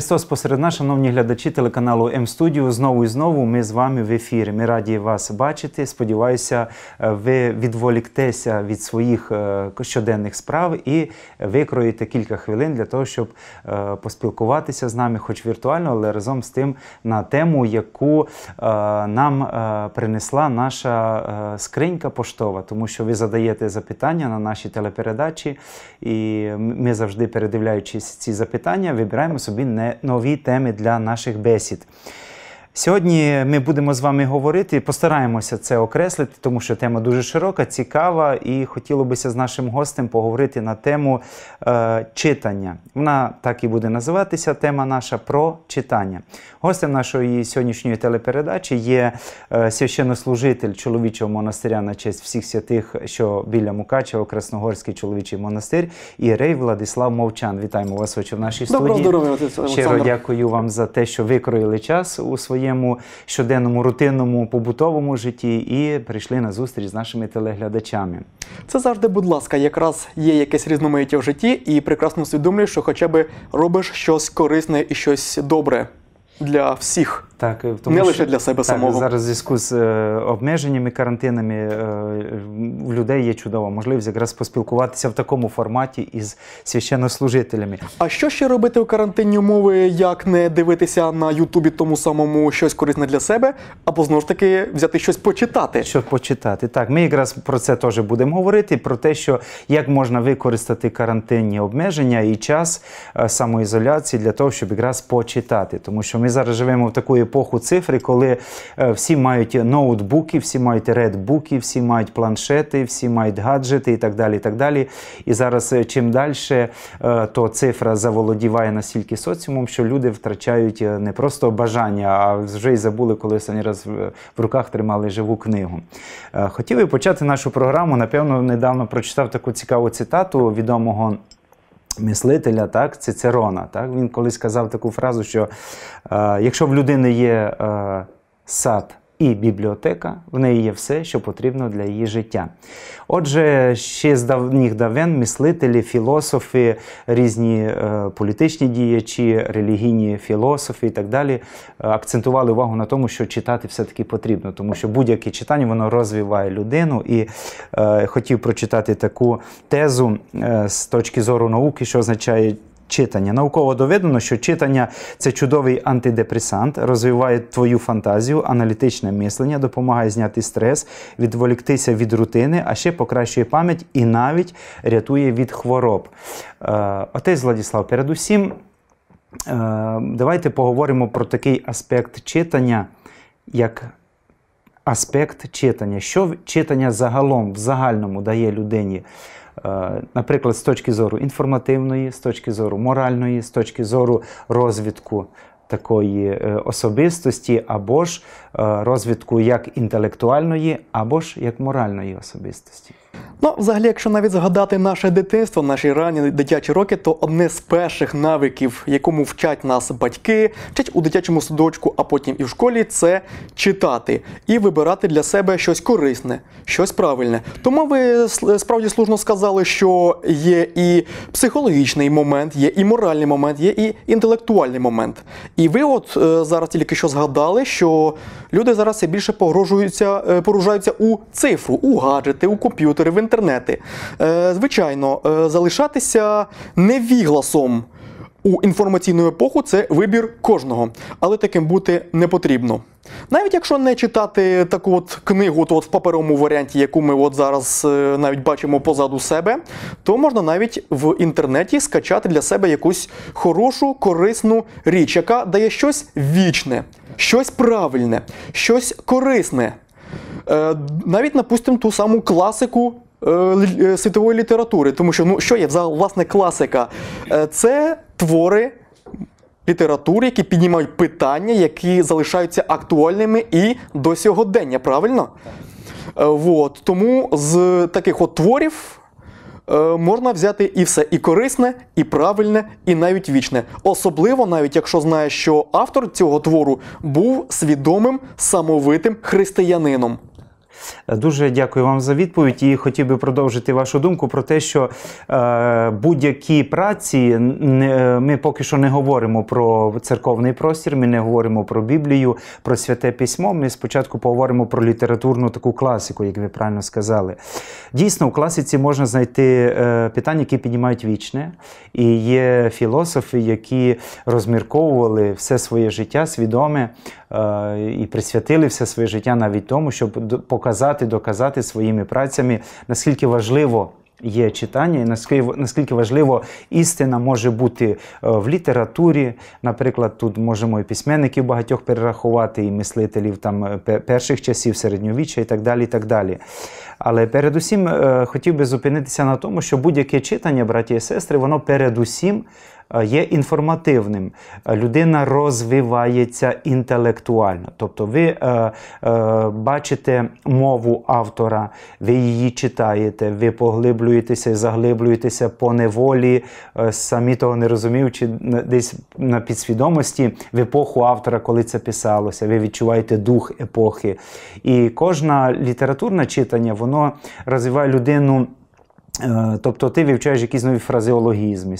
Христос посеред нас, шановні глядачі телеканалу М-студіо. Знову і знову ми з вами в ефірі. Ми раді вас бачити. Сподіваюся, е, ви відволіктеся від своїх е, щоденних справ і викроїте кілька хвилин для того, щоб е, поспілкуватися з нами, хоч віртуально, але разом з тим на тему, яку нам принесла наша скринька поштова, тому що ви задаєте запитання на наші телепередачі, і ми завжди передивляючись ці запитання, вибираємо собі не нові теми для наших бесід. Сьогодні ми будемо з вами говорити, постараємося це окреслити, тому що тема дуже широка, цікава, і хотіло бися з нашим гостем поговорити на тему е, читання. Вона так і буде називатися тема наша про читання. Гостем нашої сьогоднішньої телепередачі є е, священнослужитель чоловічого монастиря на честь всіх святих, що біля Мукачева, Красногорський чоловічий монастир, і Рей Владислав Мовчан. Вітаємо вас, очі в нашій студії. Доброго здоров'я, Щиро дякую вам за те, що викроїли час у своїй своєму щоденному рутинному побутовому житті і прийшли на зустріч з нашими телеглядачами. Це завжди, будь ласка, якраз є якесь різноманіття в житті, і прекрасно усвідомлюєш, що хоча б робиш щось корисне і щось добре для всіх. Так, е, тому не лише що, для себе так, самого зараз в зв'язку з е, обмеженнями, карантинами е, у людей є чудова можливість якраз поспілкуватися в такому форматі із священнослужителями. А що ще робити у карантинні умови, як не дивитися на Ютубі тому самому щось корисне для себе, або знову ж таки взяти щось почитати? Що почитати? Так, ми якраз про це теж будемо говорити: про те, що як можна використати карантинні обмеження і час е, самоізоляції для того, щоб якраз почитати, тому що ми зараз живемо в такої епоху цифри, коли е, всі мають ноутбуки, всі мають редбуки, всі мають планшети, всі мають гаджети і так далі. І так далі. І зараз, е, чим далі, е, то цифра заволодіває настільки соціумом, що люди втрачають не просто бажання, а вже й забули, коли останній раз в руках тримали живу книгу. Хотів би почати нашу програму. Напевно, недавно прочитав таку цікаву цитату відомого. Мислителя, так, Цицерона. Так? Він колись сказав таку фразу, що е, якщо в людини є е, сад і бібліотека, в неї є все, що потрібно для її життя. Отже, ще з давніх давен мислителі, філософи, різні е, політичні діячі, релігійні філософи і так далі е, акцентували увагу на тому, що читати все-таки потрібно, тому що будь-яке читання воно розвиває людину. І е, хотів прочитати таку тезу з точки зору науки, що означає читання. Науково доведено, що читання це чудовий антидепресант, розвиває твою фантазію, аналітичне мислення, допомагає зняти стрес, відволіктися від рутини, а ще покращує пам'ять і навіть рятує від хвороб. Е, отець Владіслав, передусім, е, давайте поговоримо про такий аспект читання, як аспект читання. Що читання загалом в загальному дає людині? Е, наприклад, з точки зору інформативної, з точки зору моральної, з точки зору розвитку такої е, особистості, або ж е, розвитку як інтелектуальної, або ж як моральної особистості. Ну, взагалі, якщо навіть згадати наше дитинство, наші ранні дитячі роки, то одне з перших навиків, якому вчать нас батьки, вчать у дитячому садочку, а потім і в школі, це читати і вибирати для себе щось корисне, щось правильне. Тому ви справді служно сказали, що є і психологічний момент, є і моральний момент, є і інтелектуальний момент. І ви, от е, зараз тільки що згадали, що люди зараз все більше погрожуються, е, поружаються у цифру, у гаджети, у комп'ютер комп'ютери, в інтернети. Е, звичайно, е, залишатися невігласом у інформаційну епоху це вибір кожного, але таким бути не потрібно. Навіть якщо не читати таку от книгу, то от в паперовому варіанті, яку ми от зараз е, навіть бачимо позаду себе, то можна навіть в інтернеті скачати для себе якусь хорошу, корисну річ, яка дає щось вічне, щось правильне, щось корисне. Е, навіть, напустимо, ту саму класику. Е, е, світової літератури, тому що ну що є за власне класика? Це твори літератури, які піднімають питання, які залишаються актуальними і до сьогодення, правильно? От, тому з таких от творів можна взяти і все і корисне, і правильне, і навіть вічне. Особливо, навіть якщо знаєш, що автор цього твору був свідомим, самовитим християнином. Дуже дякую вам за відповідь. І хотів би продовжити вашу думку про те, що е, будь-які праці ми поки що не говоримо про церковний простір, ми не говоримо про Біблію, про святе письмо. Ми спочатку поговоримо про літературну таку класику, як ви правильно сказали. Дійсно, у класиці можна знайти е, питання, які піднімають вічне, і є філософи, які розмірковували все своє життя свідоме е, і присвятили все своє життя навіть тому, щоб показати показати, доказати своїми працями, наскільки важливо. Є читання, і наскільки наскільки важливо істина може бути е, в літературі. Наприклад, тут можемо і письменників багатьох перерахувати, і мислителів там е, перших часів, середньовіччя і так далі. і так далі. Але передусім е, хотів би зупинитися на тому, що будь-яке читання, браті і сестри, воно передусім Е, є інформативним. Е, людина розвивається інтелектуально. Тобто, ви е, е, бачите мову автора, ви її читаєте, ви поглиблюєтеся і заглиблюєтеся по неволі, е, самі того не розуміючи, десь на підсвідомості в епоху автора, коли це писалося, ви відчуваєте дух епохи. І кожна літературне читання, воно розвиває людину. Е, тобто ти вивчаєш якісь нові фразеологізми,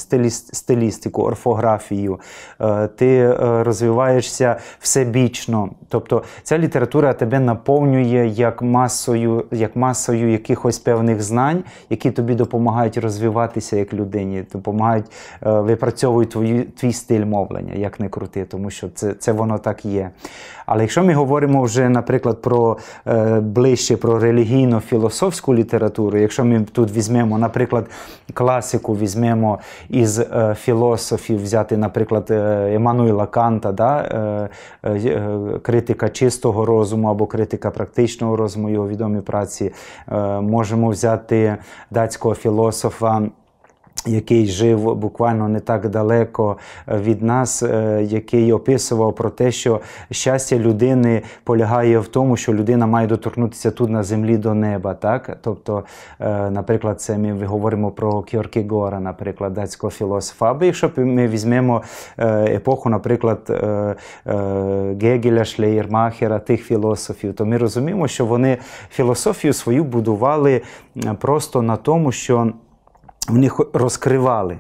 стилістику, орфографію, е, ти е, розвиваєшся всебічно. Тобто ця література тебе наповнює як масою як масою якихось певних знань, які тобі допомагають розвиватися як людині, допомагають випрацьовують твою, твій стиль мовлення, як не крути, тому що це це воно так є. Але якщо ми говоримо вже, наприклад, про ближче про релігійно-філософську літературу, якщо ми тут візьмемо візьмемо, наприклад, класику візьмемо із е, філософів, взяти, наприклад, е, Еммануїла Канта, да, е, е, е, критика чистого розуму або критика практичного розуму, його відомі праці, е, можемо взяти датського філософа який жив буквально не так далеко е, від нас, е, який описував про те, що щастя людини полягає в тому, що людина має доторкнутися тут на землі до неба. Так? Тобто, е, наприклад, це ми говоримо про Гора, наприклад, датського філософа. Або якщо ми візьмемо епоху, наприклад, Гегеля, Шлеєрмахера, тих філософів, то ми розуміємо, що вони філософію свою будували просто на тому, що вони розкривали,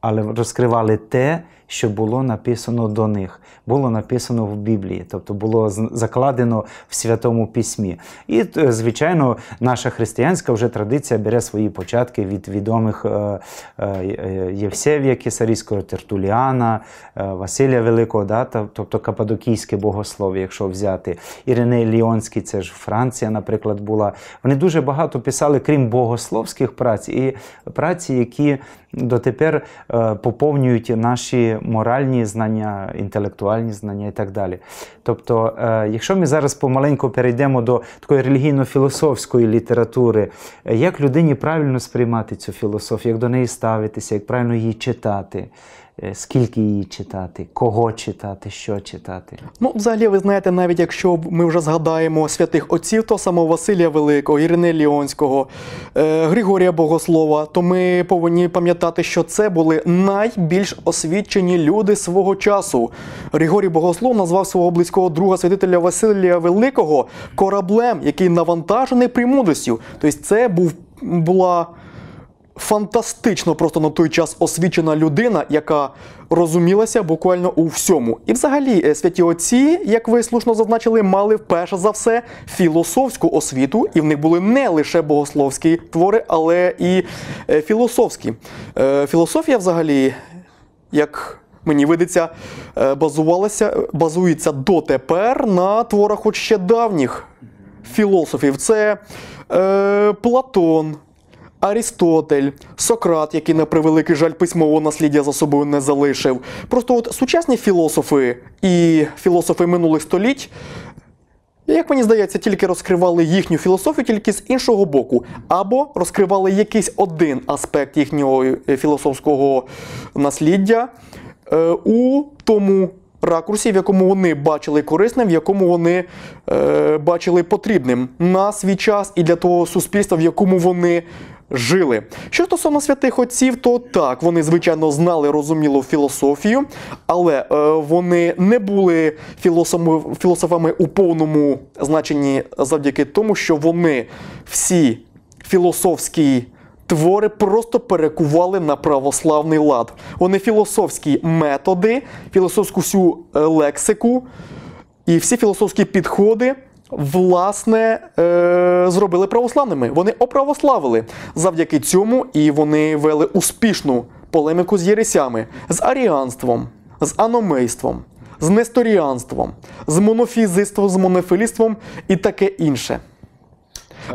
але розкривали те, що було написано до них, було написано в Біблії, тобто було закладено в святому письмі. І, е, звичайно, наша християнська вже традиція бере свої початки від відомих е, е, Євсевія Кесарійського, Тертуліана, Василія Великого, да? тобто Кападокійське богослов'я, якщо взяти. Ірине Ліонський, це ж Франція, наприклад, була. Вони дуже багато писали, крім богословських праць, і праці, які дотепер поповнюють наші моральні знання, інтелектуальні знання і так далі. Тобто, е, якщо ми зараз помаленьку перейдемо до такої релігійно-філософської літератури, е, як людині правильно сприймати цю філософію, як до неї ставитися, як правильно її читати. Е, скільки її читати, кого читати, що читати. Ну, взагалі, ви знаєте, навіть якщо ми вже згадаємо святих отців, то самого Василія Великого, Ірини Ліонського, е, Григорія Богослова, то ми повинні пам'ятати, що це були найбільш освічені люди свого часу. Григорій Богослов назвав свого близького друга святителя Василія Великого кораблем, який навантажений примудрістю. Тобто, це був була фантастично просто на той час освічена людина, яка розумілася буквально у всьому. І, взагалі, е, святі отці, як ви слушно зазначили, мали перш за все філософську освіту, і в них були не лише богословські твори, але і е, філософські. Е, філософія, взагалі, як Мені видиться, базувалася, базується дотепер на творах от ще давніх філософів. Це е, Платон, Арістотель, Сократ, який на превеликий жаль письмового насліддя за собою не залишив. Просто от сучасні філософи і філософи минулих століть. Як мені здається, тільки розкривали їхню філософію тільки з іншого боку, або розкривали якийсь один аспект їхнього е, філософського насліддя е, у тому ракурсі, в якому вони бачили корисним, в якому вони е, бачили потрібним на свій час і для того суспільства, в якому вони. Жили. Що стосовно святих отців, то так, вони, звичайно, знали розумілу філософію, але е, вони не були філософами, філософами у повному значенні завдяки тому, що вони всі філософські твори просто перекували на православний лад. Вони філософські методи, філософську всю е, лексику і всі філософські підходи. Власне, е, зробили православними. Вони оправославили. Завдяки цьому і вони вели успішну полеміку з єресями, з аріанством, з аномейством, з несторіанством, з монофізиством, з монофілістством і таке інше.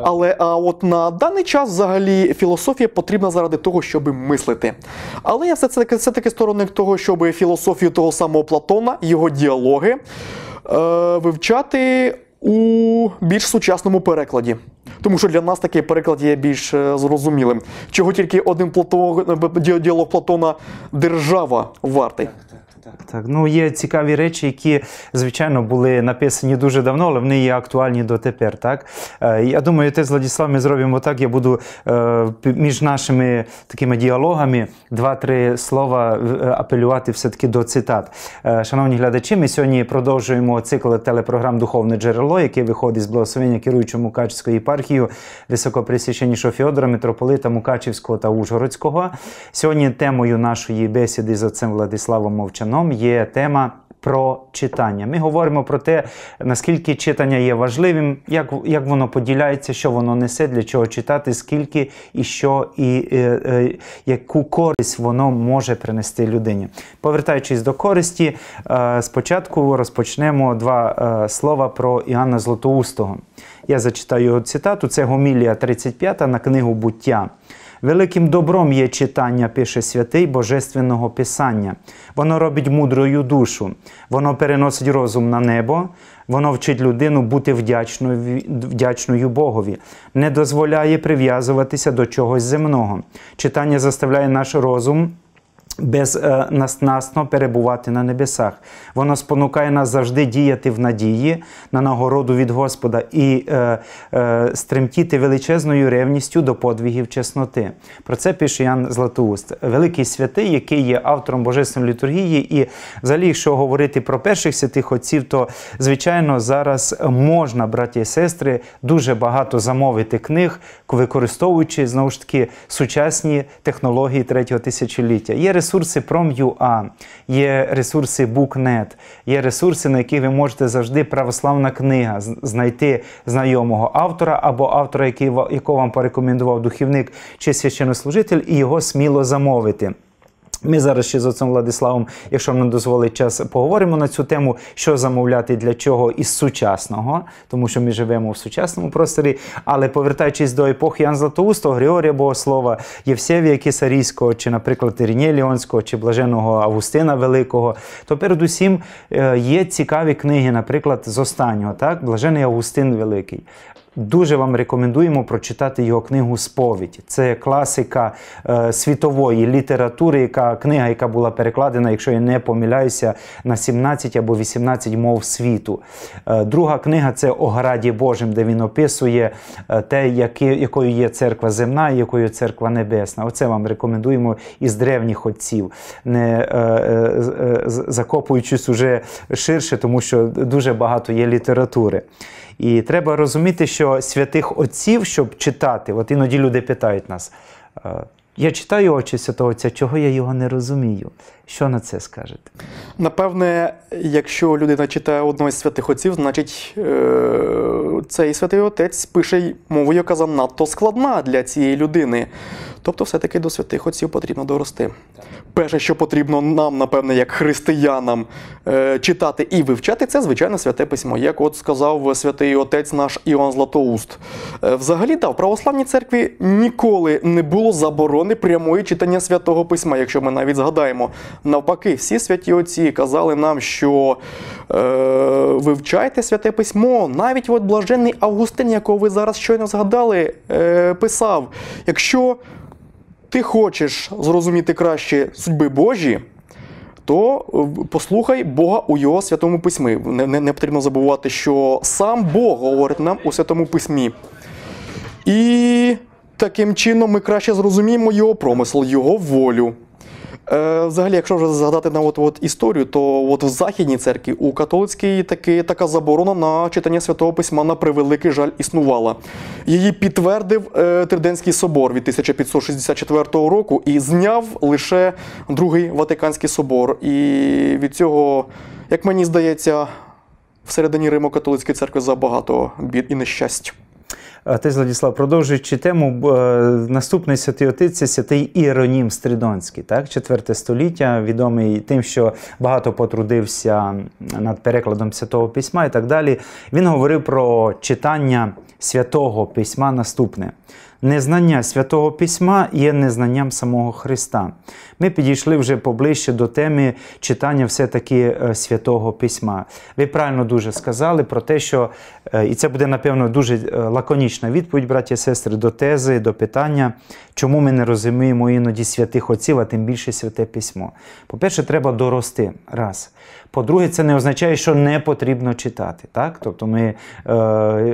Але а от на даний час взагалі філософія потрібна заради того, щоб мислити. Але я все це все таки сторонник того, щоб філософію того самого Платона, його діалоги е, вивчати у більш сучасному перекладі. Тому що для нас такий переклад є більш е, зрозумілим. Чого тільки один Платон, діалог Платона держава вартий так, так. Ну є цікаві речі, які звичайно були написані дуже давно, але вони є актуальні дотепер. Так е, я думаю, те з Владиславом ми зробимо так. Я буду е, між нашими такими діалогами два-три слова е, апелювати все-таки до цитат. Шановні глядачі, ми сьогодні продовжуємо цикл телепрограм Духовне джерело, яке виходить з благословення керуючого Мукачської єпархії високоприсвяченішого Феодора, митрополита Мукачівського та Ужгородського. Сьогодні темою нашої бесіди з отцем Владиславом Мовчаном Вавилоном є тема. Про читання. Ми говоримо про те, наскільки читання є важливим, як як воно поділяється, що воно несе, для чого читати, скільки і що, і е, е, яку користь воно може принести людині. Повертаючись до користі, е, спочатку розпочнемо два е, слова про Іоанна Златоустого. Я зачитаю його цитату. Це Гомілія 35 на книгу буття. Великим добром є читання, пише святий Божественного Писання. Воно робить мудрою душу, воно переносить розум на небо, воно вчить людину бути вдячною вдячною Богові, не дозволяє прив'язуватися до чогось земного. Читання заставляє наш розум. Безнасно е, перебувати на небесах. Воно спонукає нас завжди діяти в надії на нагороду від Господа і е, е, стремтіти величезною ревністю до подвігів чесноти. Про це пише Ян Златоуст, великий святий, який є автором Божественної літургії. І, взагалі, якщо говорити про перших святих отців, то звичайно зараз можна, браті і сестри, дуже багато замовити книг, використовуючи знову ж таки сучасні технології третього тисячоліття. Є ресурси Prom.ua, є ресурси BookNet, є ресурси, на які ви можете завжди православна книга знайти знайомого автора або автора, який якого вам порекомендував духівник чи священнослужитель, і його сміло замовити. Ми зараз ще з отцем Владиславом, якщо нам дозволить час, поговоримо на цю тему, що замовляти для чого із сучасного, тому що ми живемо в сучасному просторі. Але повертаючись до епохи Ян Златоустого, Григорія Богослова, Євсевія Кисарійського, чи, наприклад, Ірінє Ліонського, чи Блаженого Августина Великого, то передусім е, є цікаві книги, наприклад, з останнього, так, Блажений Августин Великий. Дуже вам рекомендуємо прочитати його книгу Сповідь. Це класика е, світової літератури, яка книга, яка була перекладена, якщо я не помиляюся, на 17 або 18 мов світу. Е, друга книга це Ограді Божим, де він описує е, те, які, якою є церква земна і якою церква небесна. Оце вам рекомендуємо із древніх отців, не е, е, е закопуючись уже ширше, тому що дуже багато є літератури. І треба розуміти, що святих отців, щоб читати, от іноді люди питають нас. «Е, я читаю очі святого Отця, чого я його не розумію. Що на це скажете? Напевне, якщо людина читає одного з святих отців, значить е, цей святий отець пише мовою, яка занадто складна для цієї людини. Тобто, все-таки до святих отців потрібно дорости. Перше, що потрібно нам, напевне, як християнам е, читати і вивчати, це звичайно святе письмо. Як от сказав святий отець наш Іван Златоуст. Е, взагалі, та в православній церкві ніколи не було заборони прямої читання святого письма, якщо ми навіть згадаємо. Навпаки, всі святі отці казали нам, що е, вивчайте святе письмо. Навіть от блаженний Августин, якого ви зараз щойно згадали, е, писав: якщо ти хочеш зрозуміти краще судьби Божі, то е, послухай Бога у його святому письмі. Не, не, не потрібно забувати, що сам Бог говорить нам у святому письмі. І таким чином ми краще зрозуміємо його промисл, його волю. Е, взагалі, якщо вже згадати на от, от історію, то от в Західній церкві у католицькій таки така заборона на читання святого письма на превеликий жаль існувала. Її підтвердив е, Триденський собор від 1564 року і зняв лише Другий Ватиканський собор. І від цього, як мені здається, всередині Римо-католицької церкви забагато бід і нещасть ти, Владіслав, продовжуючи тему, е, наступний святий отець це святий Іронім Стридонський, так, 4 століття, відомий тим, що багато потрудився над перекладом святого письма і так далі. Він говорив про читання святого письма наступне незнання святого письма є незнанням самого Христа. Ми підійшли вже поближче до теми читання все-таки е, святого письма. Ви правильно дуже сказали про те, що е, і це буде, напевно, дуже е, лаконічна відповідь, браті і сестри, до тези, до питання, чому ми не розуміємо іноді святих отців, а тим більше святе письмо. По-перше, треба дорости раз. По-друге, це не означає, що не потрібно читати. Так? Тобто ми е, е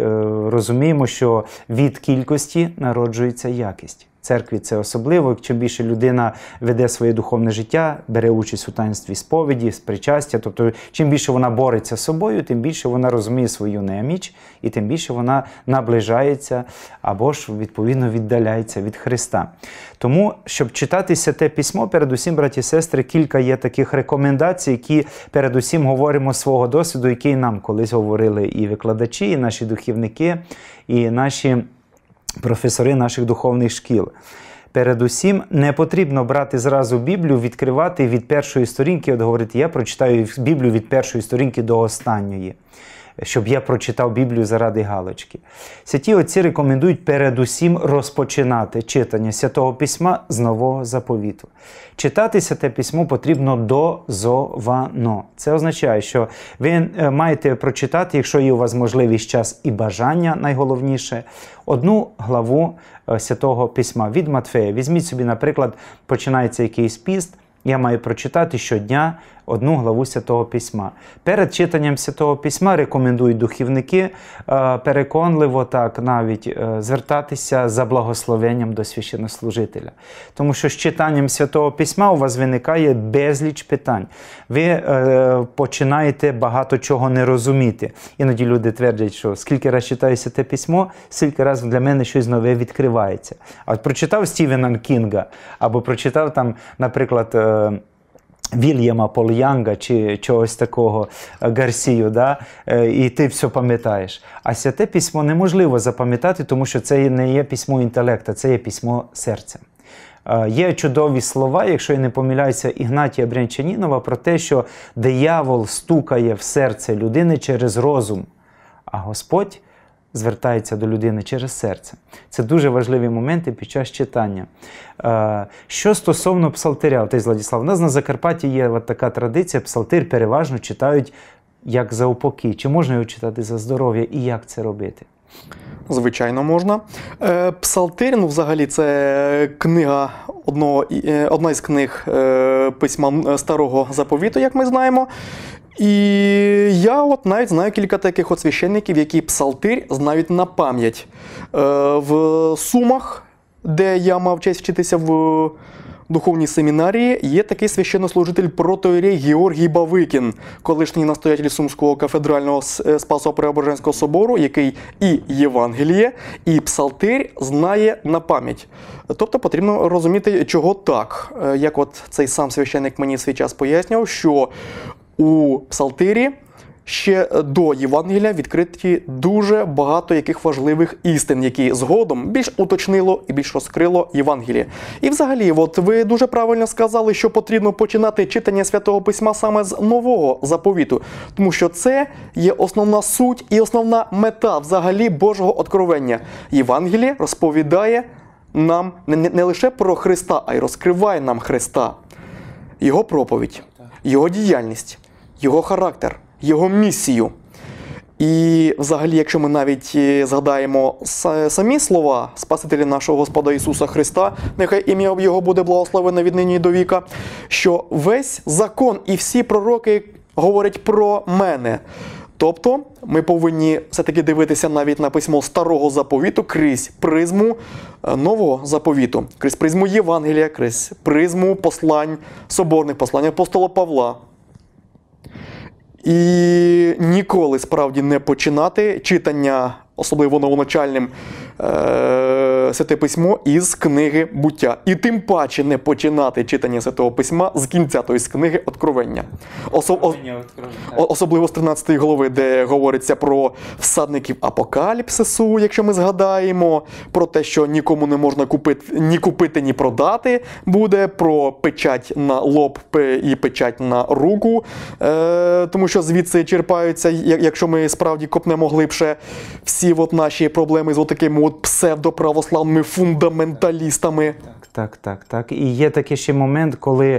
розуміємо, що від кількості народжується якість. Церкві це особливо, чим більше людина веде своє духовне життя, бере участь у таїнстві сповіді, з причастя. Тобто, чим більше вона бореться з собою, тим більше вона розуміє свою неміч, і тим більше вона наближається або ж відповідно віддаляється від Христа. Тому, щоб читати те письмо, передусім, браті і сестри, кілька є таких рекомендацій, які передусім говоримо з свого досвіду, який нам колись говорили і викладачі, і наші духівники, і наші професори наших духовних шкіл. Передусім, не потрібно брати зразу Біблію, відкривати від першої сторінки, от говорити, я прочитаю Біблію від першої сторінки до останньої щоб я прочитав Біблію заради Галочки. Святі отці рекомендують передусім розпочинати читання святого письма з нового заповіту. Читати святе письмо потрібно дозовано. Це означає, що ви е, маєте прочитати, якщо є у вас можливість час і бажання, найголовніше, одну главу е, святого письма від Матфея. Візьміть собі, наприклад, починається якийсь піст. Я маю прочитати щодня одну главу Святого Письма. Перед читанням Святого Письма рекомендують духівники е, переконливо так навіть е, звертатися за благословенням до священнослужителя. Тому що з читанням Святого Письма у вас виникає безліч питань. Ви е, починаєте багато чого не розуміти. Іноді люди твердять, що скільки раз читаю Святе письмо, скільки раз для мене щось нове відкривається. А от прочитав Стівена Кінга або прочитав там, наприклад, Вільяма Пол'янга чи чогось такого е, Гарсію, да? Е, і ти все пам'ятаєш. А святе письмо неможливо запам'ятати, тому що це не є письмо інтелекта, це є письмо серця. Е, є чудові слова, якщо я не помиляюся, Ігнатія Брянчанінова про те, що диявол стукає в серце людини через розум, а Господь звертається до людини через серце. Це дуже важливі моменти під час читання. Е, що стосовно псалтиря, отець Владіслав, у нас на Закарпатті є от така традиція: псалтир переважно читають як за упокій. Чи можна його читати за здоров'я і як це робити? Звичайно, можна. Е, псалтир, ну взагалі, це книга одного, е, одна із книг е, письма старого заповіту, як ми знаємо. І я от навіть знаю кілька таких от священників, які псалтир знають на пам'ять. В Сумах, де я мав честь вчитися в духовній семінарії є такий священнослужитель протоїрей Георгій Бавикін, колишній настоятель Сумського кафедрального е, спасо преображенського собору, який і Євангеліє, і Псалтир знає на пам'ять. Тобто потрібно розуміти, чого так. Е, як от цей сам священник мені свій час пояснював, що у Псалтирі ще до Євангелія відкриті дуже багато яких важливих істин, які згодом більш уточнило і більш розкрило Євангеліє. І, взагалі, от ви дуже правильно сказали, що потрібно починати читання святого письма саме з нового заповіту, тому що це є основна суть і основна мета взагалі Божого откровення. Євангеліє розповідає нам не лише про Христа, а й розкриває нам Христа, Його проповідь, Його діяльність, Його характер його місію. І, взагалі, якщо ми навіть е, згадаємо самі слова Спасителя нашого Господа Ісуса Христа, нехай ім'я Його буде благословене від нині до віка, що весь закон і всі пророки говорять про мене. Тобто ми повинні все-таки дивитися навіть на письмо старого заповіту крізь призму е, нового заповіту, крізь призму Євангелія, крізь призму послань соборних послань апостола Павла. І ніколи справді не починати читання, особливо новоначальним е, святе письмо із книги буття. І тим паче не починати читання святого письма з кінця тобто з книги Откровення. Особ... Особливо з 13 голови, де говориться про всадників апокаліпсису, якщо ми згадаємо, про те, що нікому не можна купити, ні купити, ні продати буде, про печать на лоб і печать на руку, е, тому що звідси черпаються, якщо ми справді копнемо глибше всі от наші проблеми з отакими псевдоправославними фундаменталістами. Так, так, так. І є такий ще момент, коли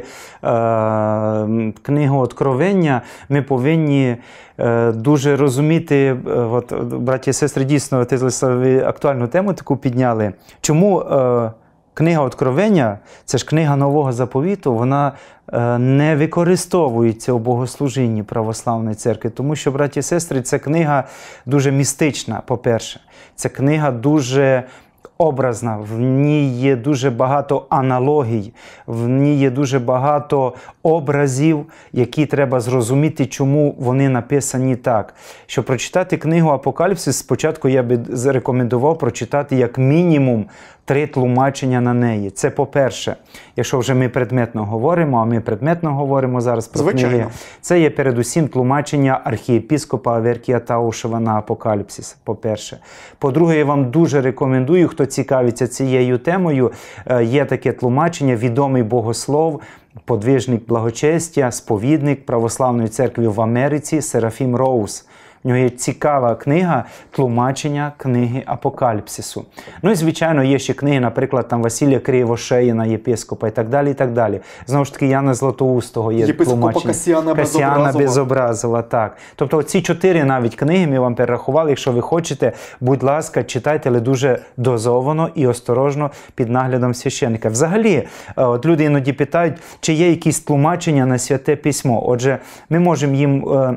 е, книгу Откровення ми повинні е, дуже розуміти, е, от, браті і сестри, дійсно, ти актуальну тему таку підняли. Чому е, Книга Откровення, це ж книга Нового Заповіту, вона е, не використовується у богослужінні православної церкви, тому що, браті і сестри, це книга дуже містична, по-перше, це книга дуже образна, в ній є дуже багато аналогій, в ній є дуже багато образів, які треба зрозуміти, чому вони написані так. Щоб прочитати книгу Апокаліпсис, спочатку я би рекомендував прочитати як мінімум три тлумачення на неї. Це по-перше, якщо вже ми предметно говоримо, а ми предметно говоримо зараз про Звичайно. книги, це є передусім тлумачення архієпіскопа Аверкія Таушева на Апокаліпсис. По-перше, по-друге, я вам дуже рекомендую, хто цікавиться цією темою. Е, є таке тлумачення, відомий богослов. Подвижник благочестя, сповідник православної церкви в Америці Серафім Роуз. У нього є цікава книга тлумачення книги Апокаліпсису. Ну і звичайно, є ще книги, наприклад, там Василія Шеїна, єпископа і так далі. і так далі. Знову ж таки, Яна Златоустого є єпископа тлумачення. Касіана Безобразова. Безобразова. Так. Тобто, ці чотири навіть книги ми вам перерахували. Якщо ви хочете, будь ласка, читайте, але дуже дозовано і осторожно під наглядом священника. Взагалі, е, от люди іноді питають, чи є якісь тлумачення на святе письмо. Отже, ми можемо їм. Е,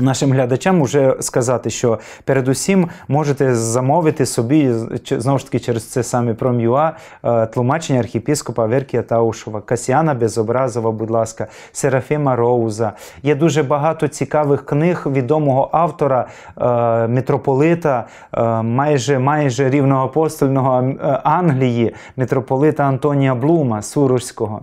Нашим глядачам вже сказати, що передусім можете замовити собі знову ж таки через це саме пром'юа е, тлумачення архіпіскопа Веркія Таушова, Касіана Безобразова, будь ласка, Серафіма Роуза. Є дуже багато цікавих книг відомого автора, е, митрополита е, майже майже рівноапостольного Англії, митрополита Антонія Блума, Сурожського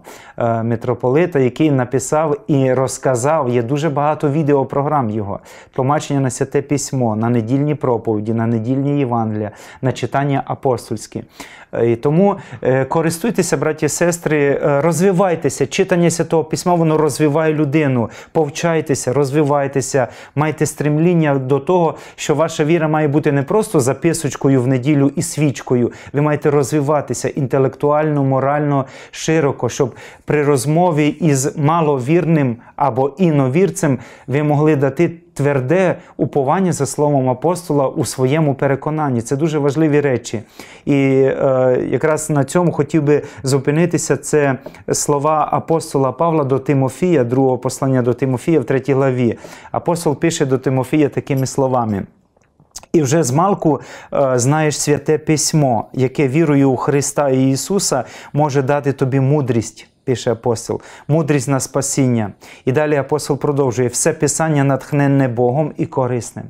митрополита, який написав і розказав. Є дуже багато відеопрограм його його, тлумачення на святе письмо, на недільні проповіді, на недільні Євангелія, на читання апостольські. Е, і Тому е, користуйтеся, браті і сестри, е, розвивайтеся. Читання святого письма, воно розвиває людину. Повчайтеся, розвивайтеся, майте стремління до того, що ваша віра має бути не просто записочкою в неділю і свічкою. Ви маєте розвиватися інтелектуально, морально, широко, щоб при розмові із маловірним або іновірцем ви могли дати тверде уповання за словом апостола у своєму переконанні. Це дуже важливі речі. І е, якраз на цьому хотів би зупинитися. Це слова апостола Павла до Тимофія, другого послання до Тимофія в третій главі. Апостол пише до Тимофія такими словами. І вже з малку е, знаєш святе письмо, яке вірою у Христа і Ісуса може дати тобі мудрість пише апостол, мудрість на спасіння. І далі апостол продовжує все писання натхненне Богом і корисним.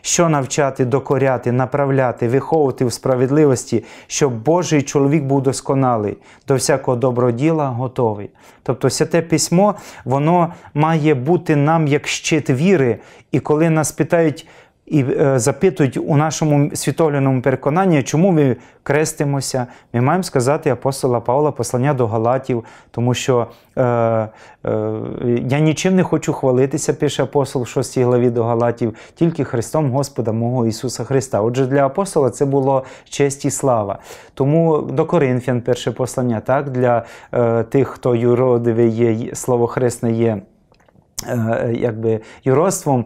Що навчати, докоряти, направляти, виховувати в справедливості, щоб Божий чоловік був досконалий, до всякого доброділа готовий. Тобто святе письмо, воно має бути нам як щит віри. І коли нас питають, і е, запитують у нашому світоглядному переконанні, чому ми крестимося. Ми маємо сказати апостола Павла послання до Галатів, тому що е, е, я нічим не хочу хвалитися, пише апостол в 6 главі до Галатів, тільки Христом Господа мого Ісуса Христа. Отже, для апостола це було честь і слава. Тому до Коринфян перше послання, так, для е, тих, хто юродивий є, слово Хресне є. Е, якби юродством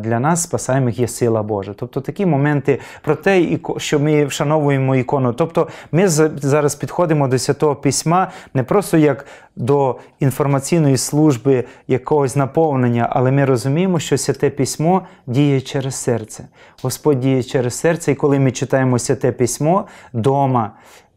для нас спасаємих є сила Божа. Тобто такі моменти про те, що ми вшановуємо ікону. Тобто ми зараз підходимо до святого письма не просто як до інформаційної служби якогось наповнення, але ми розуміємо, що святе письмо діє через серце. Господь діє через серце, і коли ми читаємо святе письмо дома,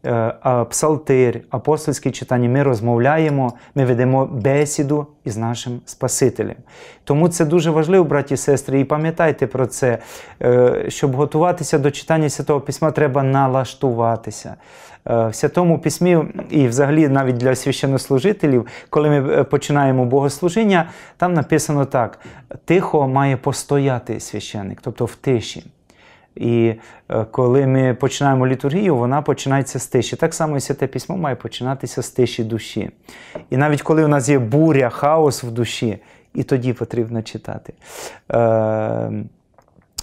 Е, псалтир, апостольські читання, ми розмовляємо, ми ведемо бесіду із нашим Спасителем. Тому це дуже важливо, браті і сестри, і пам'ятайте про це, е, щоб готуватися до читання Святого Письма, треба налаштуватися. Е, в Святому Письмі, і взагалі навіть для священнослужителів, коли ми починаємо богослужіння, там написано так: тихо має постояти священник, тобто в тиші. І е, коли ми починаємо літургію, вона починається з тиші. Так само і святе письмо має починатися з тиші душі. І навіть коли у нас є буря, хаос в душі, і тоді потрібно читати. Е,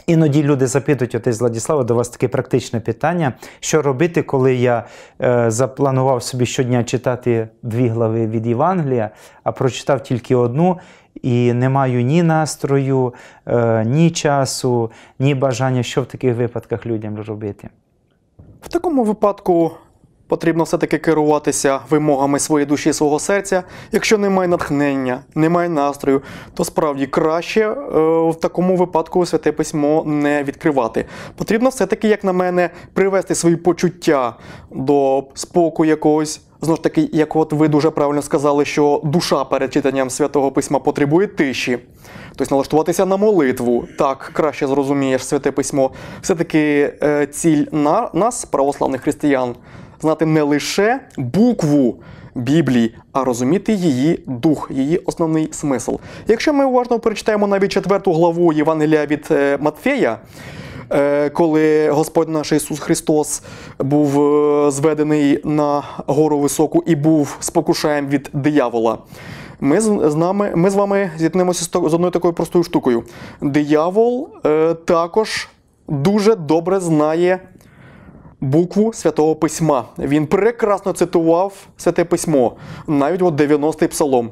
Іноді люди запитують, отець Владіслава, до вас таке практичне питання. Що робити, коли я е, запланував собі щодня читати дві глави від Євангелія, а прочитав тільки одну, і не маю ні настрою, е, ні часу, ні бажання, що в таких випадках людям робити. В такому випадку потрібно все-таки керуватися вимогами своєї душі і свого серця. Якщо немає натхнення, немає настрою, то справді краще е, в такому випадку святе письмо не відкривати. Потрібно все-таки, як на мене, привести свої почуття до споку якогось. Знову ж таки, як от ви дуже правильно сказали, що душа перед читанням святого письма потребує тиші, тобто налаштуватися на молитву, так краще зрозумієш святе письмо. Все-таки е, ціль на нас, православних християн, знати не лише букву Біблії, а розуміти її дух, її основний смисл. Якщо ми уважно перечитаємо навіть четверту главу Євангелія від е, Матфея. Е, коли Господь наш Ісус Христос був е, зведений на гору високу і був спокушаєм від диявола. Ми з нами, ми з вами зіткнемося з одною такою простою штукою. Диявол е, також дуже добре знає букву святого письма. Він прекрасно цитував святе письмо, навіть от 90-й псалом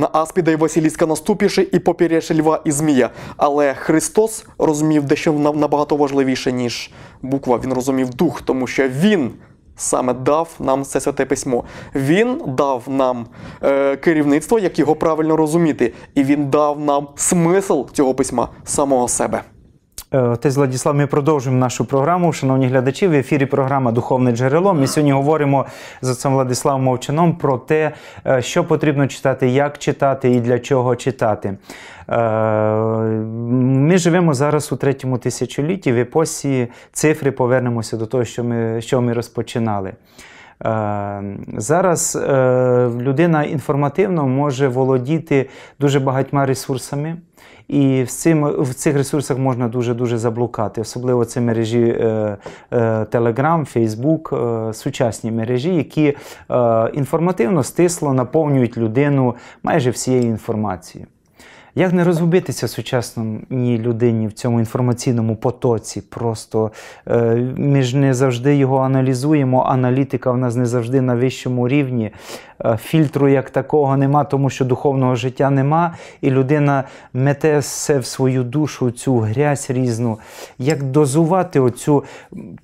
на аспіда й Василіска наступіше і попірєше льва і змія. Але Христос розумів дещо набагато важливіше, ніж буква. Він розумів дух, тому що Він. Саме дав нам це святе письмо. Він дав нам е, керівництво, як його правильно розуміти, і він дав нам смисл цього письма самого себе. Е, Отець Владіслав, ми продовжуємо нашу програму. Шановні глядачі, в ефірі програма Духовне джерело. Ми сьогодні говоримо з отцем Владиславом Мовчаном про те, е, що потрібно читати, як читати і для чого читати. Е, ми живемо зараз у третьому тисячолітті в епосі цифри повернемося до того, що ми, що ми розпочинали. Зараз людина інформативно може володіти дуже багатьма ресурсами. І в цим, в цих ресурсах можна дуже-дуже заблукати. Особливо це мережі е, е, Telegram, Facebook, е, сучасні мережі, які інформативно стисло наповнюють людину майже всією інформацією. Як не розгубитися сучасній людині в цьому інформаційному потоці? Просто ми ж не завжди його аналізуємо. Аналітика в нас не завжди на вищому рівні. Е, фільтру як такого нема, тому що духовного життя нема, і людина мете все в свою душу, цю грязь різну. Як дозувати оцю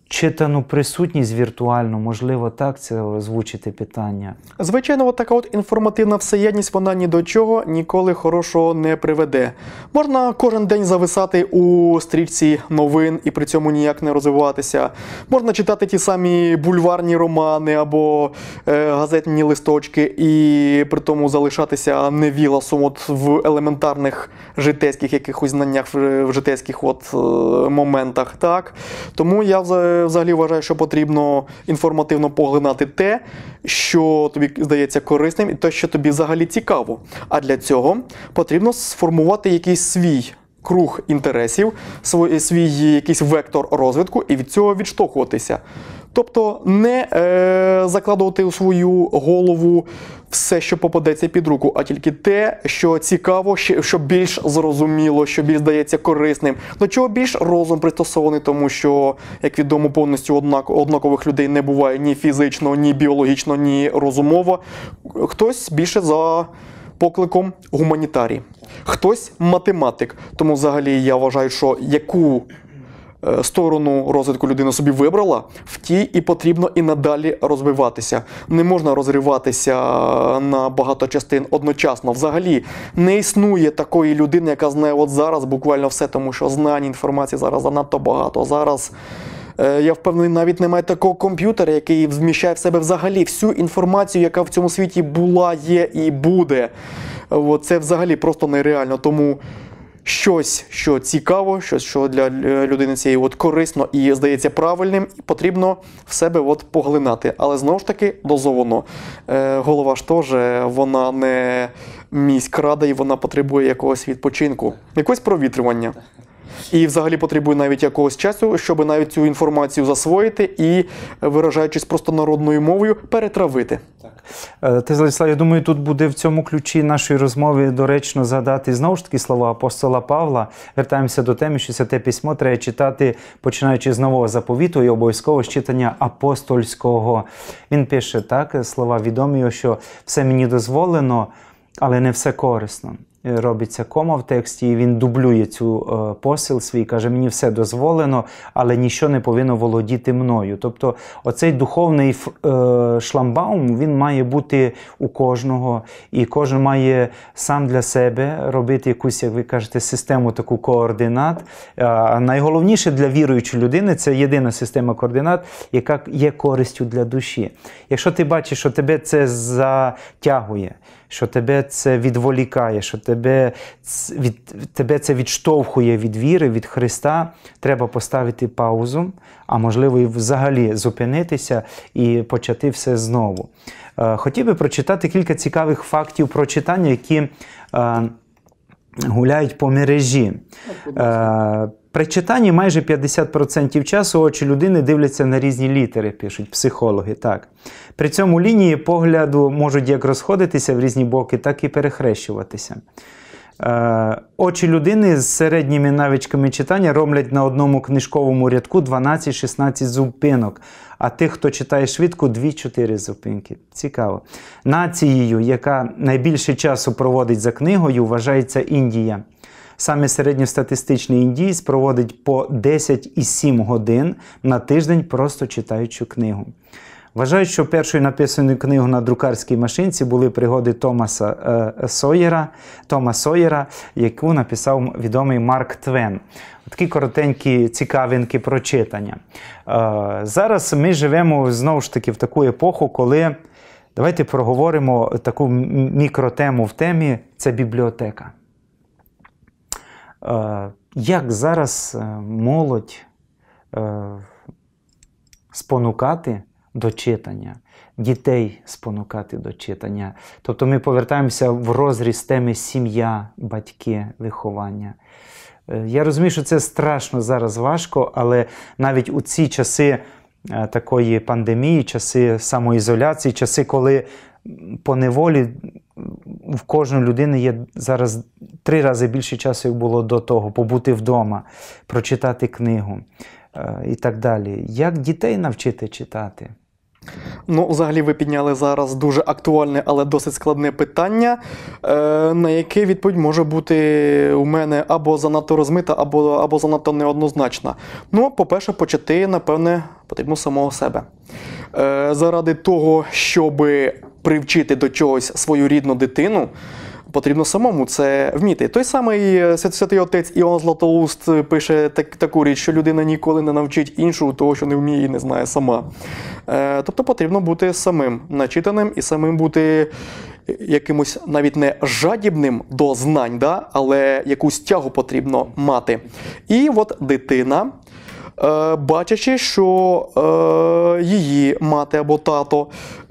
читану присутність віртуальну, можливо, так це озвучити питання? Звичайно, от така от інформативна всеядність, вона ні до чого ніколи хорошого не приведе. Можна кожен день зависати у стрічці новин і при цьому ніяк не розвиватися. Можна читати ті самі бульварні романи або е, газетні листочки точки і при тому залишатися невіласом от в елементарних житейських якихось знаннях, в житейських от е, моментах. так. Тому я взагалі вважаю, що потрібно інформативно поглинати те, що тобі здається корисним, і те, що тобі взагалі цікаво. А для цього потрібно сформувати якийсь свій. Круг інтересів, свій якийсь вектор розвитку і від цього відштовхуватися. Тобто не е, закладувати у свою голову все, що попадеться під руку, а тільки те, що цікаво, що більш зрозуміло, що більш здається корисним, до чого більш розум пристосований, тому що, як відомо, повністю однак, однакових людей не буває ні фізично, ні біологічно, ні розумово. Хтось більше за покликом гуманітарій, хтось математик. Тому взагалі я вважаю, що яку Е, сторону розвитку людина собі вибрала, в тій і потрібно і надалі розвиватися. Не можна розриватися е, на багато частин одночасно. Взагалі не існує такої людини, яка знає от зараз буквально все, тому що знань, інформації зараз занадто багато. Зараз. Е, я впевнений, навіть немає такого комп'ютера, який вміщає в себе взагалі всю інформацію, яка в цьому світі була, є і буде. Це взагалі просто нереально. Тому щось, що цікаво, щось що для е, людини цієї от корисно і здається правильним, і потрібно в себе от поглинати. Але знову ж таки дозовано. Е, Голова ж теж е, вона не міськрада і вона потребує якогось відпочинку, якогось провітрювання і взагалі потребує навіть якогось часу, щоб навіть цю інформацію засвоїти і, е, виражаючись просто народною мовою, перетравити. Так. Е, ти Златислав, я думаю, тут буде в цьому ключі нашої розмови доречно згадати знову ж таки слова апостола Павла. Вертаємося до теми, що це те письмо треба читати, починаючи з нового заповіту і обов'язково з читання апостольського. Він пише так слова відомі, що все мені дозволено, але не все корисно. Е, робиться кома в тексті, і він дублює цю е, посил свій, каже: Мені все дозволено, але нічого не повинно володіти мною. Тобто, оцей духовний е, шламбаум він має бути у кожного, і кожен має сам для себе робити якусь, як ви кажете, систему таку координат. А Найголовніше для віруючої людини це єдина система координат, яка є користю для душі. Якщо ти бачиш, що тебе це затягує, що тебе це відволікає, що тебе від, тебе це відштовхує від віри, від Христа, треба поставити паузу, а можливо, і взагалі зупинитися і почати все знову. Е, хотів би прочитати кілька цікавих фактів про читання, які е, гуляють по мережі. При читанні майже 50% часу очі людини дивляться на різні літери, пишуть психологи. Так. При цьому лінії погляду можуть як розходитися в різні боки, так і перехрещуватися. Е, очі людини з середніми навичками читання роблять на одному книжковому рядку 12-16 зупинок, а тих, хто читає швидко, 2-4 зупинки. Цікаво. Нацією, яка найбільше часу проводить за книгою, вважається Індія. Саме середньостатистичний індієць проводить по 10,7 годин на тиждень, просто читаючи книгу. Вважають, що першою написаною книгою на друкарській машинці були пригоди Томаса е, Сойера, Тома Сойера, яку написав відомий Марк Твен. Такі коротенькі цікавинки прочитання. Е, зараз ми живемо знову ж таки в таку епоху, коли давайте проговоримо таку мікротему в темі це бібліотека. Е, як зараз е, молодь е, спонукати до читання, дітей спонукати до читання? Тобто ми повертаємося в розріз теми сім'я, батьки, виховання. Я розумію, що це страшно зараз важко, але навіть у ці часи такої пандемії, часи самоізоляції, часи, коли по неволі в кожної людини є зараз три рази більше часу було до того, побути вдома, прочитати книгу е, і так далі. Як дітей навчити читати? Ну, взагалі, ви підняли зараз дуже актуальне, але досить складне питання, е, на яке відповідь може бути у мене або занадто розмита, або або занадто неоднозначна. Ну, по-перше, почати, напевне, потрібно самого себе. Е, заради того, щоб привчити до чогось свою рідну дитину потрібно самому це вміти. Той самий е, святий отець Іон Златоуст е, пише так, таку річ, що людина ніколи не навчить іншого того, що не вміє і не знає сама. Е, Тобто потрібно бути самим начитаним і самим бути е, якимось навіть не жадібним до знань, да? але якусь тягу потрібно мати. І от дитина. Бачачи, що е, її мати або тато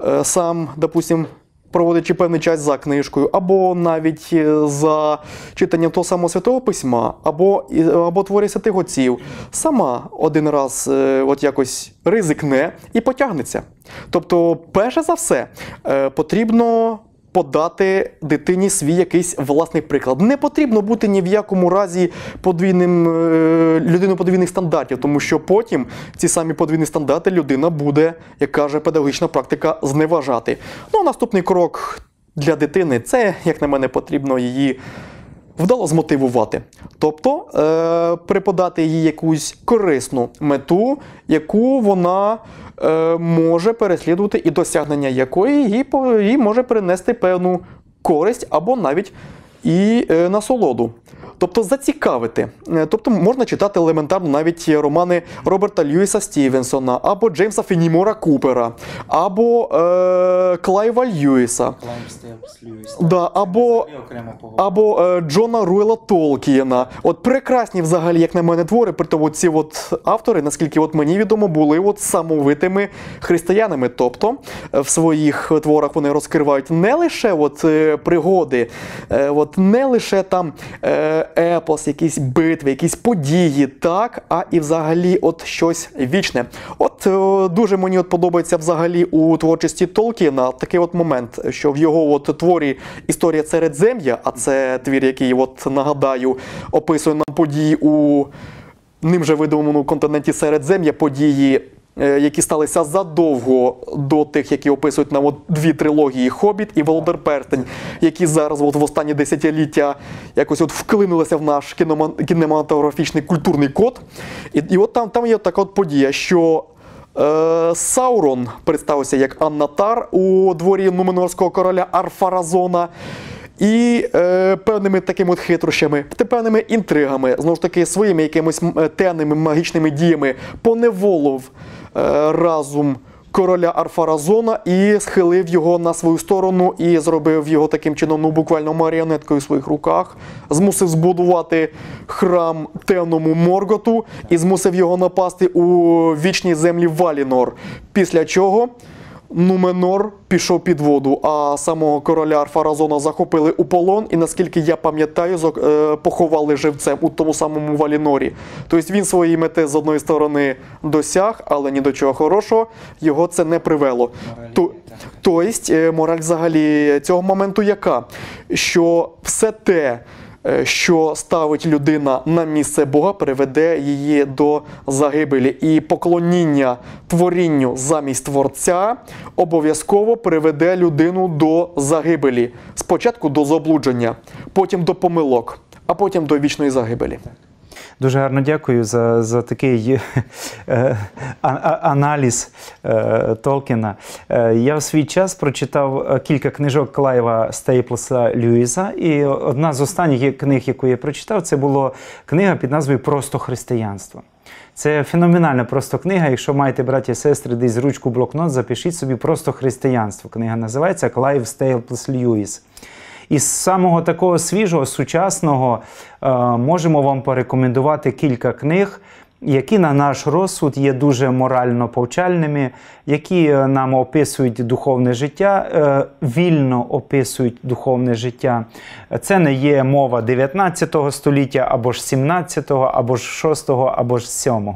е, сам, допустим, проводячи певний час за книжкою, або навіть е, за читанням того самого святого письма, або або творі святих отців, сама один раз е, от якось ризикне і потягнеться. Тобто, перше за все, е, потрібно подати дитині свій якийсь власний приклад. Не потрібно бути ні в якому разі подвійним е, людиною подвійних стандартів, тому що потім ці самі подвійні стандарти людина буде, як каже педагогічна практика, зневажати. Ну, наступний крок для дитини це, як на мене, потрібно її вдало змотивувати, тобто е, преподати їй якусь корисну мету, яку вона е, може переслідувати, і досягнення якої їй, може принести певну користь або навіть і е, насолоду тобто зацікавити. Е, тобто можна читати елементарно навіть романи Роберта Льюіса Стівенсона, або Джеймса Фенімора Купера, або е, Клайва Льюіса, Льюіс, да, або або е, Джона Руела Толкієна. От прекрасні взагалі, як на мене, твори, при тому ці от автори, наскільки от мені відомо, були от самовитими християнами. Тобто е, в своїх творах вони розкривають не лише от е, пригоди, от не лише там епос, якісь битви, якісь події, так, а і взагалі от щось вічне. От е, дуже мені от подобається взагалі у творчості Толкіна такий от момент, що в його от творі історія середзем'я, а це твір, який, от нагадаю, описує нам події у ним же видуманому континенті середзем'я, події. Е, які сталися задовго до тих, які описують нам дві трилогії Хобіт і Володар Перстень, які зараз от в останні десятиліття якось от вклинилися в наш кінематографічний культурний код. І і от там там є така от подія, що е, Саурон представився як Аннатар у дворі Нуменорського короля Арфаразона. І е, певними такими от хитрощами, певними інтригами, знову ж таки, своїми якимись е, темними магічними діями поневолов Е, разум короля Арфаразона і схилив його на свою сторону і зробив його таким чином, ну буквально маріонеткою в своїх руках, змусив збудувати храм темному Морготу і змусив його напасти у вічні землі Валінор. Після чого. Нуменор пішов під воду, а самого короля Арфаразона захопили у полон, і наскільки я пам'ятаю, е, поховали живцем у тому самому Валінорі. Тобто він своєї мети з одної сторони досяг, але ні до чого хорошого його це не привело. Тобто, е, мораль взагалі цього моменту яка? Що все те. Е, що ставить людина на місце Бога, приведе її до загибелі. І поклоніння творінню замість творця обов'язково приведе людину до загибелі. Спочатку до заблудження, потім до помилок, а потім до вічної загибелі. Дуже гарно дякую за за такий е, е а, аналіз е, Толкіна. Е, я в свій час прочитав е, кілька книжок Клайва Стейплса Льюіса, і одна з останніх книг, яку я прочитав, це була книга під назвою Просто християнство. Це феноменальна просто книга. Якщо маєте браті і сестри, десь ручку блокнот, запишіть собі просто християнство. Книга називається Клайв Стейлплс Льюіс. Із самого такого свіжого, сучасного е, можемо вам порекомендувати кілька книг які на наш розсуд є дуже морально повчальними, які е, нам описують духовне життя, е, вільно описують духовне життя. Це не є мова 19 століття або ж 17, або ж 6, або ж 7.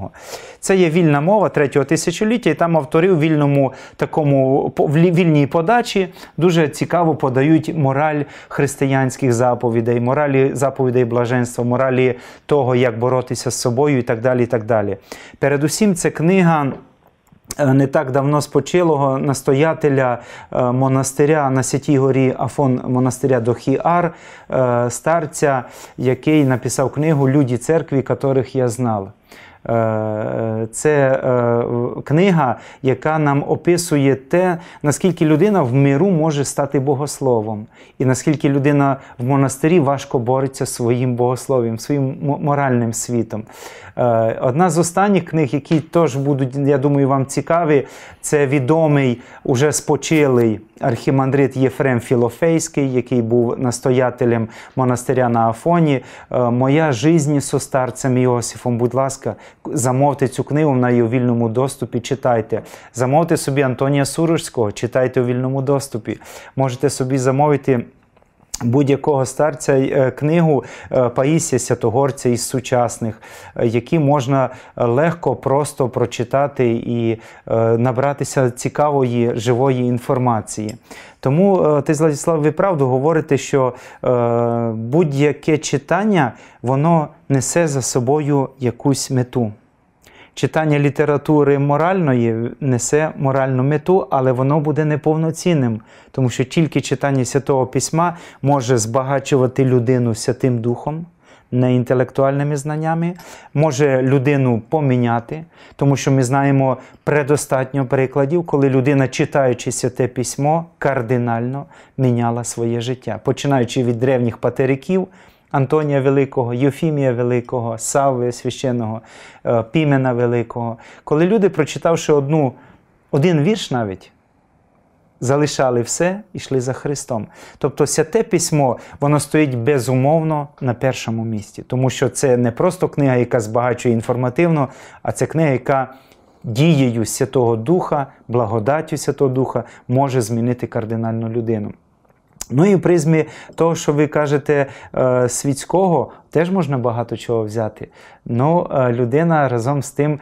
Це є вільна мова 3 тисячоліття, і там автори в вільному такому в вільній подачі дуже цікаво подають мораль християнських заповідей, моралі заповідей блаженства, моралі того, як боротися з собою і так далі так далі. Передусім, це книга. Е, не так давно спочилого настоятеля е, монастиря на Святій горі Афон монастиря Дохіар, е, старця, який написав книгу Люді церкві, яких я знав. Це книга, яка нам описує те, наскільки людина в миру може стати богословом, і наскільки людина в монастирі важко бореться своїм богослов'ям, своїм моральним світом. Е, одна з останніх книг, які теж будуть, я думаю, вам цікаві, це відомий уже спочилий архімандрит Єфрем Філофейський, який був настоятелем монастиря на Афоні. Е, Моя жизнь со старцем Іосифом. Будь ласка, замовте цю книгу на її у вільному доступі. Читайте. Замовте собі Антонія Сурожського, читайте у вільному доступі. Можете собі замовити будь-якого старця е, книгу е, Паїсія Святогорця із сучасних, е, які можна легко просто прочитати і набратися цікавої живої інформації. Тому ти, Зладіслав, ви правду говорите, що будь-яке читання воно несе за собою якусь мету. Читання літератури моральної несе моральну мету, але воно буде неповноцінним, тому що тільки читання святого письма може збагачувати людину святим духом, не інтелектуальними знаннями, може людину поміняти, тому що ми знаємо предостатньо прикладів, коли людина, читаючи святе письмо, кардинально міняла своє життя, починаючи від древніх патериків – Антонія Великого, Єфімія Великого, Савви священного, е, Пімена Великого. Коли люди, прочитавши одну, один вірш навіть, залишали все і йшли за Христом. Тобто святе письмо, воно стоїть безумовно на першому місці, тому що це не просто книга, яка збагачує інформативно, а це книга, яка. Дією Святого Духа, благодаттю Святого Духа може змінити кардинальну людину. Ну і в призмі того, що ви кажете, е, світського теж можна багато чого взяти. Ну, е, людина разом з тим,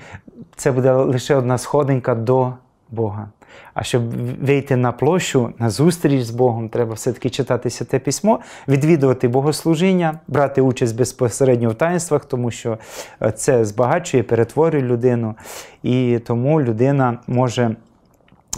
це буде лише одна сходинка до Бога. А щоб вийти на площу на зустріч з Богом, треба все-таки читати те письмо, відвідувати богослужіння, брати участь безпосередньо в таїнствах, тому що е, це збагачує, перетворює людину, і тому людина може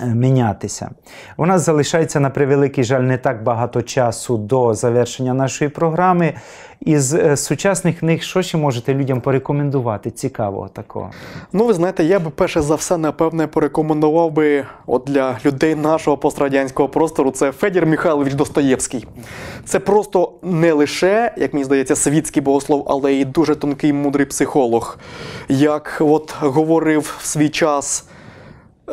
Е, мінятися. У нас залишається, на превеликий жаль, не так багато часу до завершення нашої програми. Із е, сучасних книг, що ще можете людям порекомендувати? Цікавого такого? Ну, ви знаєте, я би перше за все, напевне, порекомендував би от для людей нашого пострадянського простору це Федір Михайлович Достоєвський. Це просто не лише, як мені здається, світський богослов, але й дуже тонкий мудрий психолог. Як от говорив в свій час.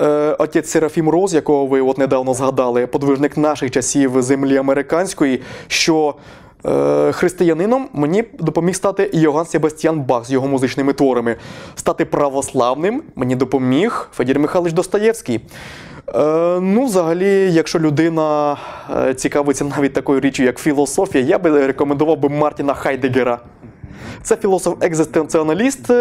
Е, отець Серафім Роз, якого ви от недавно згадали, подвижник наших часів землі американської, що е, християнином мені допоміг стати Йоган Себастьян Бах з його музичними творами. Стати православним мені допоміг Федір Михайлович Достоєвський. Е, ну, взагалі, якщо людина цікавиться навіть такою річчю, як філософія, я би рекомендував би Мартіна Хайдегера. Це філософ-екзистенціоналіст.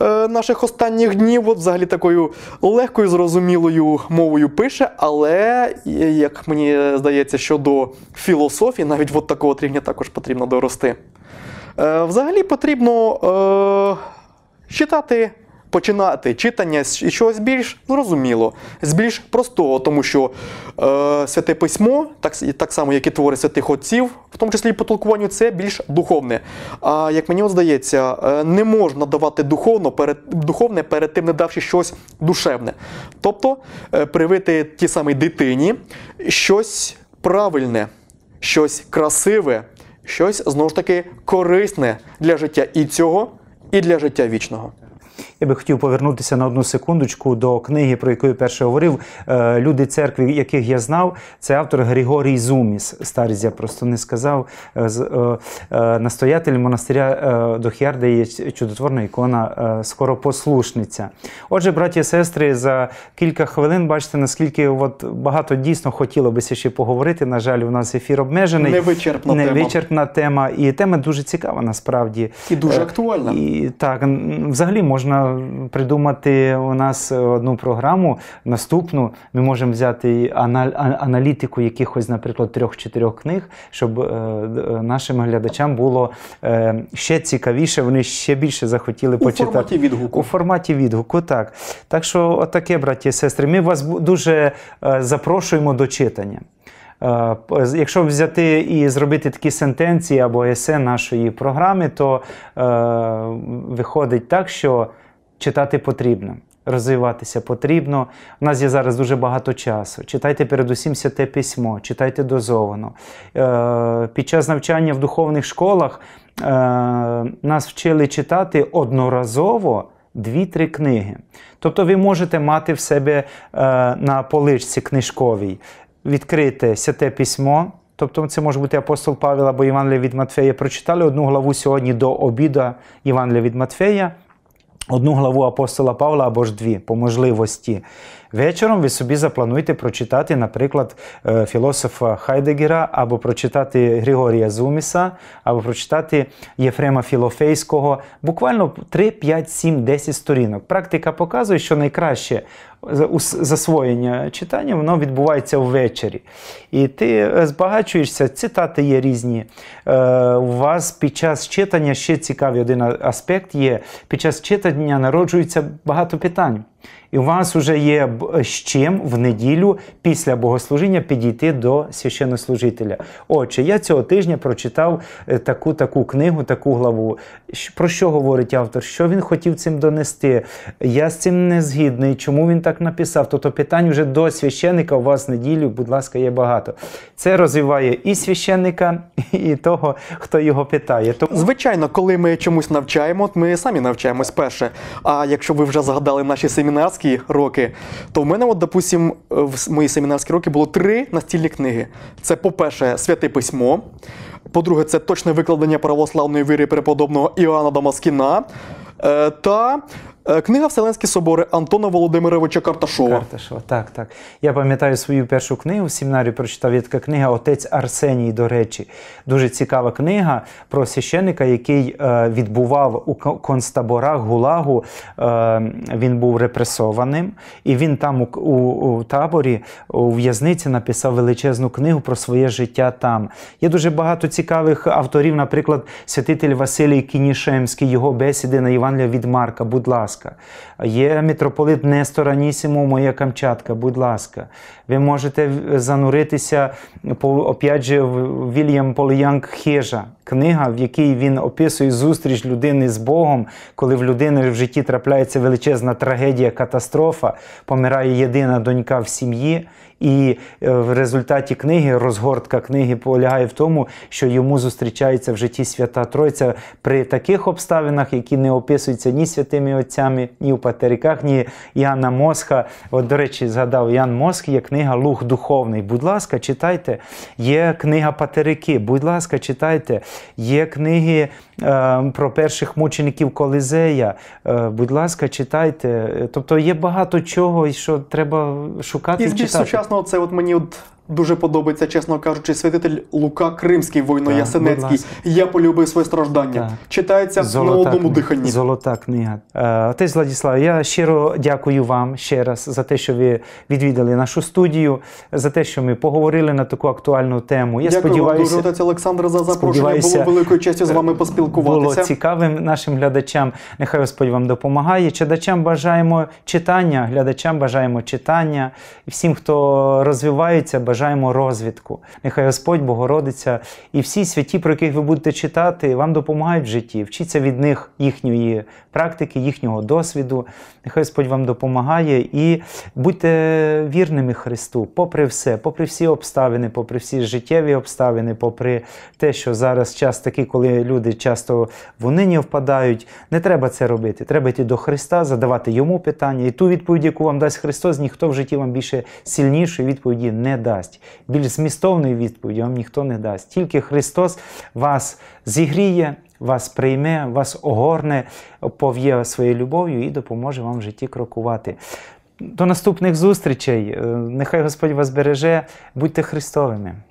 Е, наших останніх днів, от взагалі такою легкою, зрозумілою мовою пише, але, е, як мені здається, щодо філософії, навіть от такого рівня також потрібно дорости. Е, взагалі потрібно е, читати починати читання з чогось більш зрозуміло, ну, з більш простого, тому що е, святе письмо, так так само, як і твори святих отців, в тому числі і по толкуванню, це більш духовне. А як мені здається, е, не можна давати духовно перед духовне, перед тим не давши щось душевне. Тобто е, привити тій самій дитині щось правильне, щось красиве. Щось знову ж таки корисне для життя і цього, і для життя вічного. Я би хотів повернутися на одну секундочку до книги, про яку я перше говорив. Е, Люди церкви, яких я знав, це автор Григорій Зуміс. Старість я просто не сказав. Е, е, настоятель монастиря Дохіарда є чудотворна ікона скоропослушниця. Отже, браті і сестри, за кілька хвилин бачите, наскільки от багато дійсно хотілося ще поговорити. На жаль, у нас ефір обмежений. Невичерпна не тема. тема. І тема дуже цікава насправді. І дуже актуальна. І Так, взагалі можна можна придумати у нас е, одну програму, наступну ми можемо взяти аналітику якихось, наприклад, трьох-чотирьох книг, щоб е, е, нашим глядачам було ще цікавіше, вони ще більше захотіли у почитати. У форматі відгуку. У форматі відгуку, так. Так що, отаке, браті і сестри, ми вас дуже запрошуємо до читання. Е, якщо взяти і зробити такі сентенції або есе нашої програми, то е, виходить так, що читати потрібно. Розвиватися потрібно. У нас є зараз дуже багато часу. Читайте передусім святе письмо, читайте дозовано. Е, під час навчання в духовних школах е, нас вчили читати одноразово дві-три книги. Тобто ви можете мати в себе е, на поличці книжковій відкрите святе письмо. Тобто це може бути апостол Павел або Євангелія від Матфея. Прочитали одну главу сьогодні до обіду Євангелія від Матфея, одну главу апостола Павла або ж дві по можливості. Вечором ви собі заплануєте прочитати, наприклад, е, філософа Хайдегера, або прочитати Григорія Зуміса, або прочитати Єфрема Філофейського. Буквально 3, 5, 7, 10 сторінок. Практика показує, що найкраще засвоєння читання воно відбувається ввечері. І ти е, збагачуєшся, цитати є різні. Е, у вас під час читання ще цікавий один аспект є. Під час читання народжується багато питань. І у вас вже є е, з чим в неділю після богослужіння підійти до священнослужителя. Отже, я цього тижня прочитав е, таку таку книгу, таку главу. Про що говорить автор? Що він хотів цим донести? Я з цим не згідний. Чому він так написав? Тобто питань вже до священника у вас в неділю, будь ласка, є багато. Це розвиває і священника, і того, хто його питає. Тому... Звичайно, коли ми чомусь навчаємо, ми самі навчаємось перше. А якщо ви вже згадали наші семінари, семінарські роки, то в мене, от, допустим, е, в мої семінарські роки було три настільні книги. Це, по-перше, святе письмо. По-друге, це точне викладення православної віри преподобного Іоанна Дамаскіна. Е, та Е, книга Вселенські собори Антона Володимировича Карташова. Карташова, так, так. Я пам'ятаю свою першу книгу в семінарі прочитав. Я така книга Отець Арсеній, до речі. Дуже цікава книга про священника, який е, відбував у концтаборах Гулагу. Е, він був репресованим, і він там у, у, у таборі, у в'язниці, написав величезну книгу про своє життя там. Є дуже багато цікавих авторів, наприклад, святитель Василій Кінішемський, його бесіди на Євангелія від Марка. Будь ласка ласка. Є митрополит Нестор Анісімов, моя Камчатка, будь ласка. Ви можете зануритися опять же, в Вільям Поліянг Хежа, книга, в якій він описує зустріч людини з Богом, коли в людини в житті трапляється величезна трагедія, катастрофа, помирає єдина донька в сім'ї. І е, в результаті книги розгортка книги полягає в тому, що йому зустрічається в житті Свята Тройця при таких обставинах, які не описуються ні святими отцями, ні в Патериках, ні Яна Мосха. От, до речі, згадав Ян Мосх, є книга Лух Духовний. Будь ласка, читайте. Є книга Патерики. Будь ласка, читайте. Є книги е, про перших мучеників Колизея. Е, будь ласка, читайте. Тобто є багато чого, що треба шукати і читати класно, це от мені от Дуже подобається, чесно кажучи, святитель Лука Кримський войно-ясенецький. Я полюбив своє страждання. Так. Читається Золота на одному книга. диханні. Золота книга. Е, отець Владіслав, я щиро дякую вам ще раз за те, що ви відвідали нашу студію, за те, що ми поговорили на таку актуальну тему. Я дякую сподіваюся, вам дуже отець Олександр за запрошення. Було великою честю з вами е, поспілкуватися. Було цікавим нашим глядачам. Нехай Господь вам допомагає. Читачам бажаємо читання, глядачам бажаємо читання. Всім, хто розвивається, бажаємо бажаємо розвідку. Нехай Господь, Богородиця і всі святі, про яких ви будете читати, вам допомагають в житті. Вчіться від них їхньої практики, їхнього досвіду. Нехай Господь вам допомагає і будьте вірними Христу, попри все, попри всі обставини, попри всі життєві обставини, попри те, що зараз час такий, коли люди часто в унині впадають. Не треба це робити. Треба йти до Христа, задавати йому питання, і ту відповідь, яку вам дасть Христос, ніхто в житті вам більше сильнішої відповіді не дасть дасть. Більш змістовної відповіді вам ніхто не дасть. Тільки Христос вас зігріє, вас прийме, вас огорне, пов'є своєю любов'ю і допоможе вам в житті крокувати. До наступних зустрічей. Е, нехай Господь вас береже, будьте Христовими.